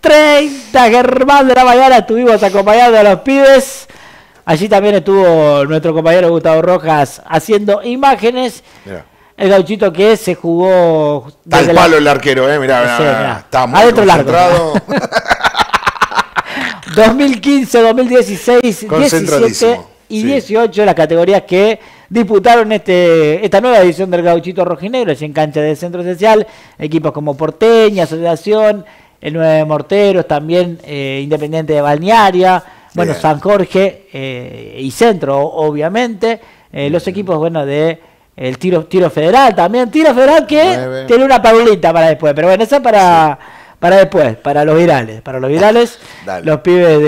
30 Germán de la mañana estuvimos acompañando a los pibes. Allí también estuvo nuestro compañero Gustavo Rojas haciendo imágenes. El gauchito que se jugó. Tal palo el arquero, ¿eh? Mirá, Está muy 2015, 2016, 17 y 18 las categorías que disputaron este, esta nueva edición del Gauchito Rojinegro, allí en cancha de centro Esencial equipos como Porteña, Asociación, el 9 de Morteros, también eh, Independiente de Balnearia, bueno, San Jorge eh, y Centro, obviamente, eh, los equipos, bueno, de el tiro, tiro federal también, tiro federal que tiene una paulita para después, pero bueno, esa para... para después, para los virales, para los virales, los pibes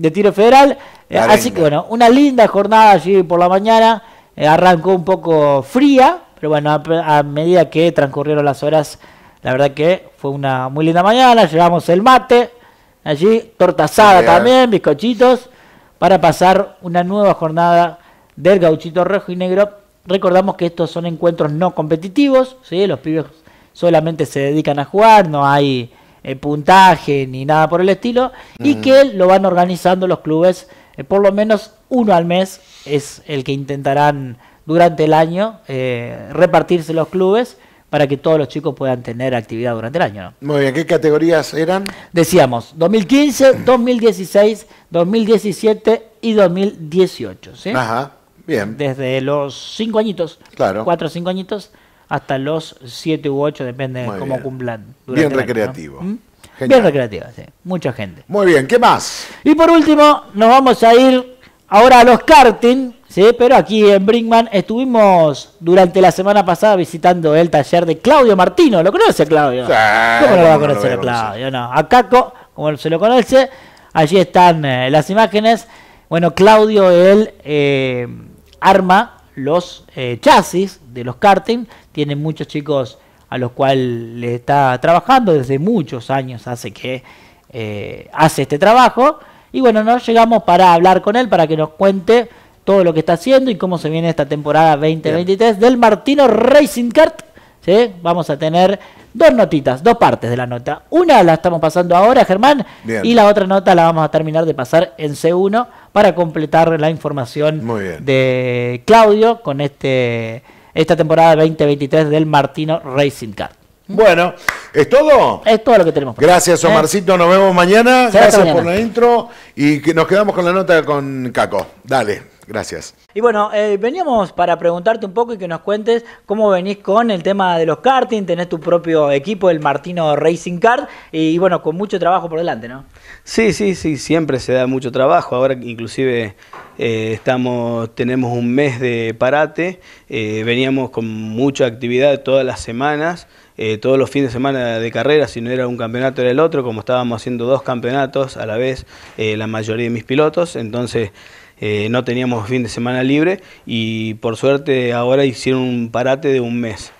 de, tiro federal. así que bueno, una linda jornada allí por la mañana. Eh, arrancó un poco fría, pero bueno, a, medida que transcurrieron las horas, la verdad que fue una muy linda mañana, llevamos el mate, allí tortazada también, bizcochitos, para pasar una nueva jornada del gauchito rojo y negro. Recordamos que estos son encuentros no competitivos, ¿sí? los pibes solamente se dedican a jugar, no hay eh, puntaje ni nada por el estilo, y mm. que lo van organizando los clubes, eh, por lo menos uno al mes es el que intentarán durante el año eh, repartirse los clubes para que todos los chicos puedan tener actividad durante el año. Muy bien, ¿qué categorías eran? Decíamos 2015, 2016, 2017 y 2018. Ajá, bien. Desde los cinco añitos, 4 o cinco añitos, hasta los siete u ocho, depende de cómo cumplan. Bien recreativo. ¿Mm? Bien recreativo, sí. Mucha gente. Muy bien, ¿qué más? Y por último, nos vamos a ir Ahora los karting, ¿sí? pero aquí en Brinkman estuvimos durante la semana pasada visitando el taller de Claudio Martino. ¿Lo conoce Claudio? ¿Cómo lo va a conocer a Claudio? No. A como se lo conoce, allí están eh, las imágenes. Bueno, Claudio, él eh, arma los eh, chasis de los karting. Tiene muchos chicos a los cuales le está trabajando desde muchos años hace que hace este trabajo. Y bueno, nos llegamos para hablar con él, para que nos cuente todo lo que está haciendo y cómo se viene esta temporada 2023 del Martino Racing Kart. ¿Sí? Vamos a tener dos notitas, dos partes de la nota. Una la estamos pasando ahora, Germán, y la otra nota la vamos a terminar de pasar en C1 para completar la información de Claudio con este esta temporada 2023 del Martino Racing Kart. Bueno, ¿es todo? Es todo lo que tenemos. Gracias, eh. Omarcito. Nos vemos mañana. Gracias por la intro. Y que nos quedamos con la nota con Caco. Dale. Gracias. Y bueno, eh, veníamos para preguntarte un poco y que nos cuentes cómo venís con el tema de los karting, tenés tu propio equipo, el Martino Racing Kart, y, bueno, con mucho trabajo por delante, ¿no? Sí, sí, sí, siempre se da mucho trabajo. Ahora inclusive eh, estamos, tenemos un mes de parate, veníamos con mucha actividad todas las semanas. Eh, todos los fines de semana de carrera, si no era un campeonato era el otro, como estábamos haciendo dos campeonatos a la vez, eh, la mayoría de mis pilotos, entonces eh, no teníamos fin de semana libre y por suerte ahora hicieron un parate de un mes.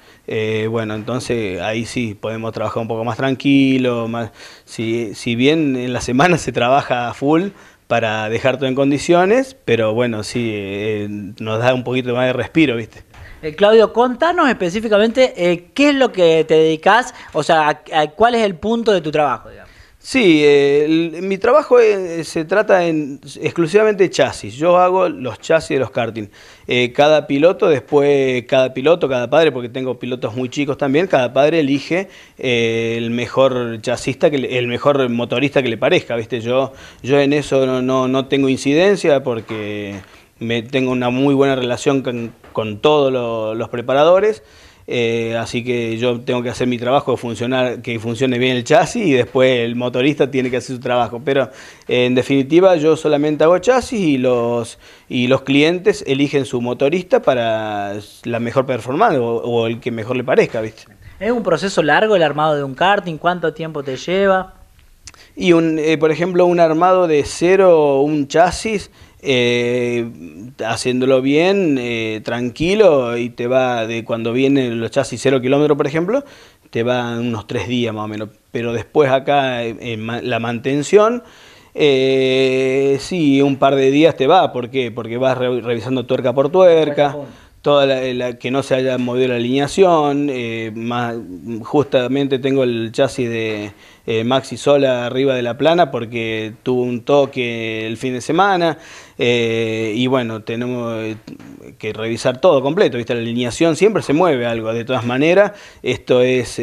bueno, entonces ahí sí podemos trabajar un poco más tranquilo, más, si, bien en la semana se trabaja full para dejar todo en condiciones, pero bueno, sí, nos da un poquito más de respiro, ¿viste? Eh, Claudio, contanos específicamente eh, qué es lo que te dedicas, o sea, cuál es el punto de tu trabajo, digamos. Sí, eh, mi trabajo se trata en, exclusivamente de chasis. Yo hago los chasis de los karting. cada piloto, después cada piloto, cada padre, porque tengo pilotos muy chicos también, cada padre elige el mejor chasista, el mejor motorista que le parezca. ¿viste? Yo, yo en eso no, no, no tengo incidencia porque me, tengo una muy buena relación con, con todos los preparadores. Eh, así que yo tengo que hacer mi trabajo, funcionar, que funcione bien el chasis y después el motorista tiene que hacer su trabajo. Pero eh, en definitiva yo solamente hago chasis y los, y los clientes eligen su motorista para la mejor performance o, el que mejor le parezca. ¿viste? ¿Es un proceso largo el armado de un karting? ¿Cuánto tiempo te lleva? Y, eh, por ejemplo, un armado de cero, un chasis, eh, haciéndolo bien, eh, tranquilo, y te va de cuando vienen los chasis cero kilómetros, por ejemplo, te va unos tres días más o menos. Pero después acá la mantención, eh, sí, un par de días te va. ¿Por qué? Porque vas revisando tuerca por tuerca. Eh, que no se haya movido la alineación, eh, más, justamente tengo el chasis de eh, Maxi Sola arriba de la plana porque tuvo un toque el fin de semana y bueno, tenemos que revisar todo completo, ¿viste? la alineación siempre se mueve algo, de todas maneras, esto es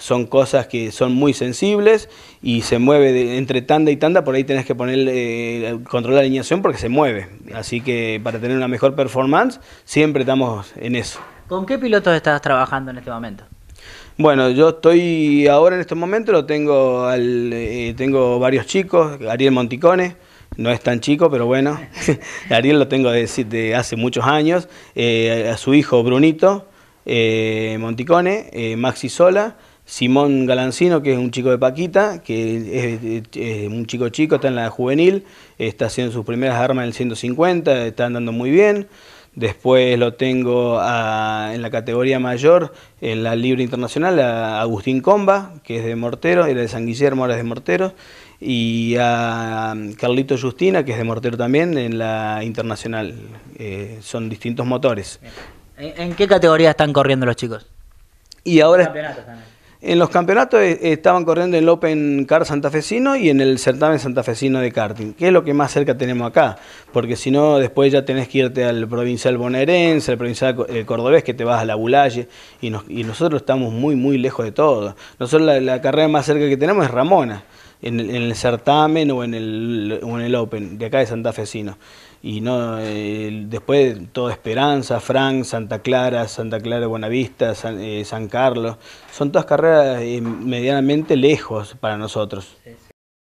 son cosas que son muy sensibles y se mueve entre tanda y tanda, por ahí tenés que poner eh, control alineación porque se mueve. Así que para tener una mejor performance siempre estamos en eso. ¿Con qué pilotos estás trabajando en este momento? Bueno, yo estoy ahora en este momento, lo tengo al, eh, tengo varios chicos, Ariel Monticone, no es tan chico, pero bueno, Ariel lo tengo de hace muchos años, eh, a su hijo Brunito eh, Monticone, Maxi Sola, Simón Galancino, que es un chico de Paquita, que es, un chico chico, está en la juvenil, está haciendo sus primeras armas en el 150, está andando muy bien. Después lo tengo en la categoría mayor, en la libre internacional, a Agustín Comba, que es de Mortero, era de San Guillermo, ahora es de Mortero, y a Carlito Justina, que es de Mortero también, en la internacional. Eh, son distintos motores. ¿En, qué categoría están corriendo los chicos? Y ahora... Campeonatos también. En los campeonatos eh, estaban corriendo en el Open Car santafesino y en el certamen santafesino de karting, que es lo que más cerca tenemos acá, porque si no después ya tenés que irte al provincial bonaerense, al provincial eh, cordobés, que te vas a la Bulalle, y, nosotros estamos muy, muy lejos de todo. Nosotros la carrera más cerca que tenemos es Ramona en el, certamen o en el, en el Open de acá de Santa Fe, sino. Y no, eh, después todo Esperanza, Frank, Santa Clara, Santa Clara Buenavista, San, eh, San Carlos, son todas carreras eh, medianamente lejos para nosotros.